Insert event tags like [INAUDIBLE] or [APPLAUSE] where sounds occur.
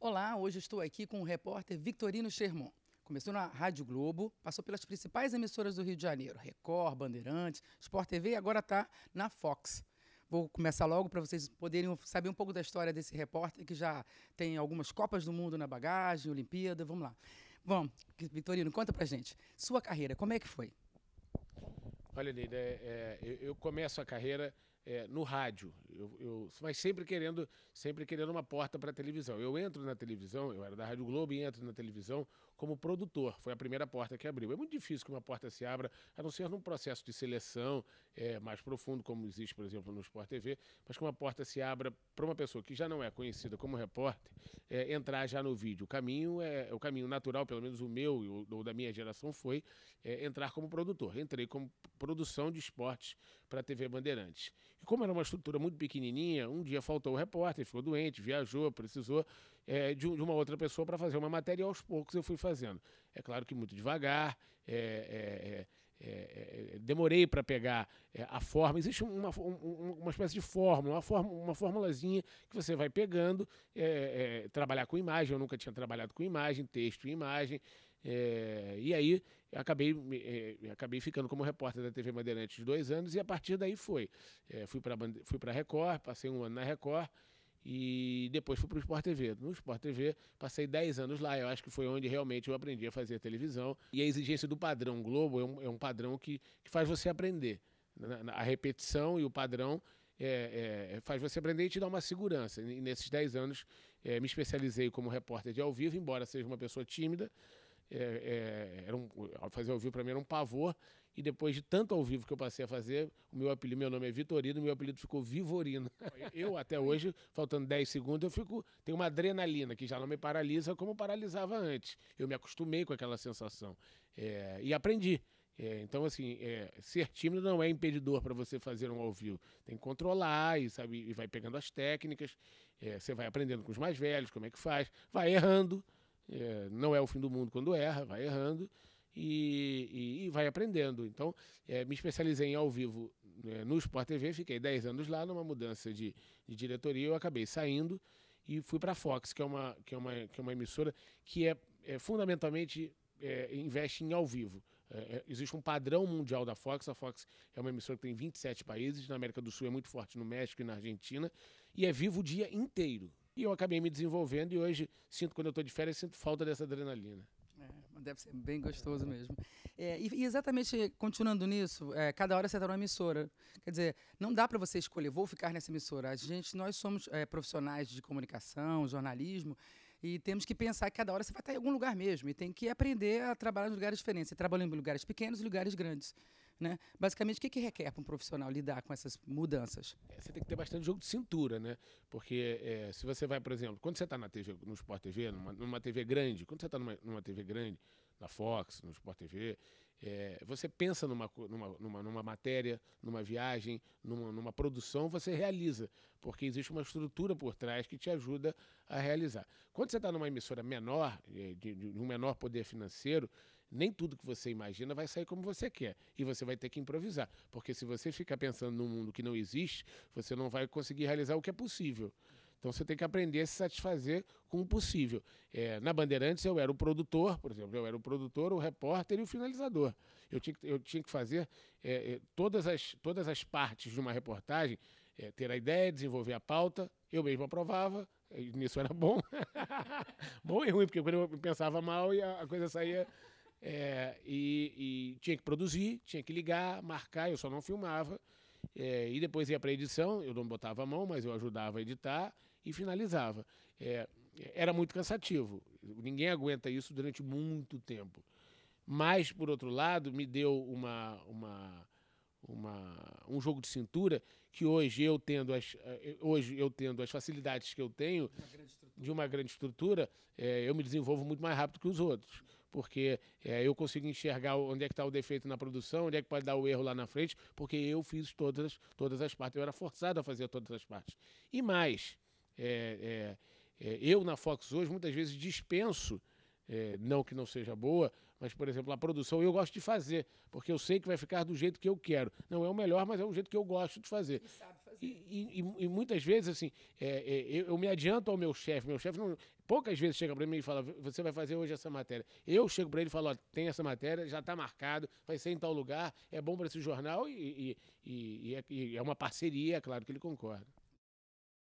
Olá, hoje estou aqui com o repórter Victorino Sherman. Começou na Rádio Globo, passou pelas principais emissoras do Rio de Janeiro, Record, Bandeirantes, Sport TV e agora está na Fox. Vou começar logo para vocês poderem saber um pouco da história desse repórter que já tem algumas Copas do Mundo na bagagem, Olimpíada, vamos lá. Bom, Vitorino, conta para gente. Sua carreira, como é que foi? Olha, lida, é, é, eu começo a carreira é, no rádio. Eu, eu, mas sempre querendo, sempre querendo uma porta para a televisão. Eu entro na televisão, eu era da Rádio Globo e entro na televisão como produtor. Foi a primeira porta que abriu. É muito difícil que uma porta se abra, a não ser num processo de seleção é, mais profundo, como existe, por exemplo, no Sport TV, mas que uma porta se abra para uma pessoa que já não é conhecida como repórter, é, entrar já no vídeo. O caminho é, é o caminho natural, pelo menos o meu ou da minha geração foi é, entrar como produtor. Entrei como produção de esportes para a TV Bandeirantes e como era uma estrutura muito pequenininha, um dia faltou o repórter, ficou doente, viajou, precisou é, de, de, uma outra pessoa para fazer uma matéria e aos poucos eu fui fazendo. É claro que muito devagar, é, é, demorei para pegar a forma. Existe uma, uma, uma espécie de fórmula, uma, fórmula, uma formulazinha que você vai pegando, trabalhar com imagem, eu nunca tinha trabalhado com imagem, texto e imagem. É, e aí acabei, é, acabei ficando como repórter da TV Bandeirantes dois anos e a partir daí foi. É, fui para fui a Record, passei um ano na Record e depois fui para o Sport TV. No Sport TV passei 10 anos lá, eu acho que foi onde realmente eu aprendi a fazer televisão. E a exigência do padrão Globo é um, é um padrão que, que faz você aprender. A repetição e o padrão é, é, é, faz você aprender e te dá uma segurança. E nesses 10 anos é, me especializei como repórter de ao vivo, embora seja uma pessoa tímida, é, é, era um, fazer ao vivo para mim era um pavor. E depois de tanto ao vivo que eu passei a fazer, o meu apelido, meu nome é Vitorino, meu apelido ficou Vivorino. [LAUGHS] Eu, até hoje, faltando 10 segundos, eu fico. Tenho uma adrenalina que já não me paralisa como paralisava antes. Eu me acostumei com aquela sensação. É, e aprendi. É, então, assim, é, ser tímido não é impedidor para você fazer um ao vivo. Tem que controlar e, sabe, e vai pegando as técnicas. É, você vai aprendendo com os mais velhos como é que faz, vai errando. É, não é o fim do mundo quando erra, vai errando e, e, e vai aprendendo. Então, é, me especializei em ao vivo né, no Sport TV, fiquei 10 anos lá numa mudança de, de diretoria, eu acabei saindo e fui para a Fox, que é, uma, que, é uma, que é uma emissora que é, é fundamentalmente é, investe em ao vivo. É, é existe um padrão mundial da Fox. A Fox é uma emissora que tem 27 países, na América do Sul é muito forte no México e na Argentina, e é vivo o dia inteiro. E eu acabei me desenvolvendo e hoje sinto, quando eu estou de férias, sinto falta dessa adrenalina. É, deve ser bem gostoso mesmo. É, e, e, exatamente continuando nisso, é, cada hora você está numa emissora. Quer dizer, não dá para você escolher, vou ficar nessa emissora. A gente, nós somos é, profissionais de comunicação, jornalismo, e temos que pensar que cada hora você vai estar em algum lugar mesmo. E tem que aprender a trabalhar em lugares diferentes. Você trabalha em lugares pequenos e lugares grandes. Né? Basicamente, o que, que requer para um profissional lidar com essas mudanças? É, você tem que ter bastante jogo de cintura, né? Porque é, se você vai, por exemplo, quando você está na TV, no Sport TV, numa, numa TV grande, quando você está numa, numa TV grande, na Fox, no Sport TV, é, você pensa numa, numa, numa, numa, matéria, numa viagem, numa, numa produção, você realiza, porque existe uma estrutura por trás que te ajuda a realizar. Quando você está numa emissora menor, é, de, de, de um menor poder financeiro, nem tudo que você imagina vai sair como você quer. E você vai ter que improvisar. Porque se você ficar pensando num mundo que não existe, você não vai conseguir realizar o que é possível. Então você tem que aprender a se satisfazer com o possível. É, na Bandeirantes eu era o produtor, por exemplo, eu era o produtor, o repórter e o finalizador. Eu tinha que, eu tinha que fazer é, é todas, as, todas as partes de uma reportagem, é, ter a ideia, desenvolver a pauta, eu mesmo aprovava, nisso era bom. [LAUGHS] bom e ruim, porque quando eu pensava mal, a coisa saía é, e, e, tinha que produzir, tinha que ligar, marcar, eu só não filmava. É, e depois ia para edição, eu não botava a mão, mas eu ajudava a editar e finalizava. É, era muito cansativo, ninguém aguenta isso durante muito tempo. Mas, por outro lado, me deu uma, uma uma, um jogo de cintura que hoje eu tendo as, eh, hoje eu tendo as facilidades que eu tenho uma de uma grande estrutura, é, eu me desenvolvo muito mais rápido que os outros. Porque é, eu consigo enxergar onde é que está o defeito na produção, onde é que pode dar o erro lá na frente, porque eu fiz todas, todas as partes. Eu era forçado a fazer todas as partes. E mais, é, eu na Fox hoje muitas vezes dispenso é, não que não seja boa, mas, por exemplo, a produção eu gosto de fazer, porque eu sei que vai ficar do jeito que eu quero. Não é o melhor, mas é o jeito que eu gosto de fazer. E, fazer. e, e, e muitas vezes, assim, é, é, eu, eu, me adianto ao meu chefe. Meu chefe poucas vezes chega para mim e fala: Você vai fazer hoje essa matéria. Eu chego para ele e falo: Tem essa matéria, já está marcado, vai ser em tal lugar, é bom para esse jornal é, e é uma parceria, claro que ele concorda.